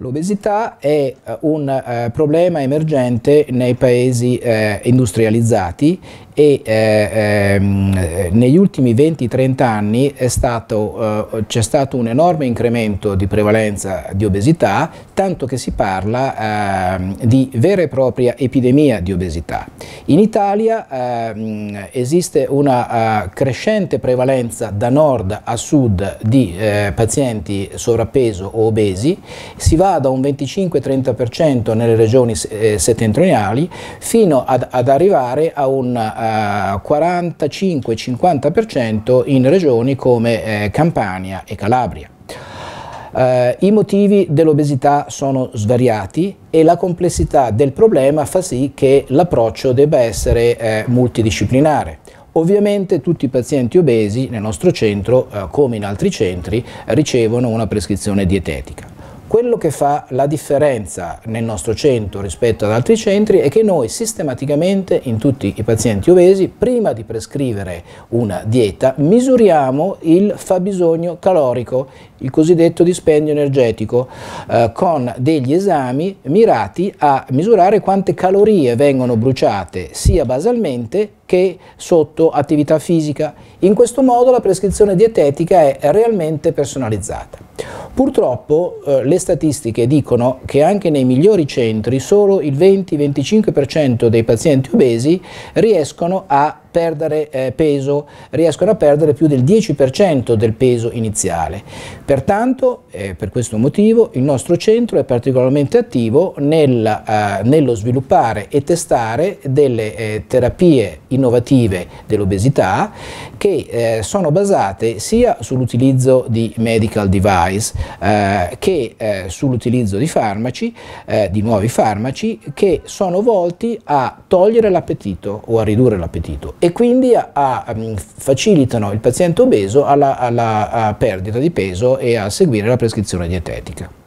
L'obesità è eh, un eh, problema emergente nei paesi eh, industrializzati e eh, ehm, eh, negli ultimi 20-30 anni eh, c'è stato, stato un enorme incremento di prevalenza di obesità, tanto che si parla ehm, di vera e propria epidemia di obesità. In Italia ehm, esiste una crescente prevalenza da nord a sud di pazienti sovrappeso o obesi, si va va da un 25-30% nelle regioni eh, settentrionali fino ad, ad, arrivare a un uh, eh, 45-50% in regioni come eh, Campania e Calabria. Uh, I motivi dell'obesità sono svariati e la complessità del problema fa sì che l'approccio debba essere eh, multidisciplinare. Ovviamente tutti i pazienti obesi nel nostro centro, eh, come in altri centri, ricevono una prescrizione dietetica. Quello che fa la differenza nel nostro centro rispetto ad altri centri è che noi sistematicamente in tutti i pazienti obesi, prima di prescrivere una dieta, misuriamo il fabbisogno calorico, il cosiddetto dispendio energetico, eh, con degli esami mirati a misurare quante calorie vengono bruciate sia basalmente che sotto attività fisica. In questo modo la prescrizione dietetica è realmente personalizzata. Purtroppo eh, le statistiche dicono che anche nei migliori centri solo il 20-25% dei pazienti obesi riescono a perdere eh, peso riescono a perdere più del 10% del peso iniziale. Pertanto, eh, per questo motivo, il nostro centro è particolarmente attivo nel, eh, nello sviluppare e testare delle eh, terapie innovative dell'obesità che eh, sono basate sia sull'utilizzo di medical device eh, che sull'utilizzo di farmaci, di nuovi farmaci, che sono volti a togliere l'appetito o a ridurre l'appetito e quindi a, a, mm, facilitano il paziente obeso alla, alla perdita di peso e a seguire la prescrizione dietetica.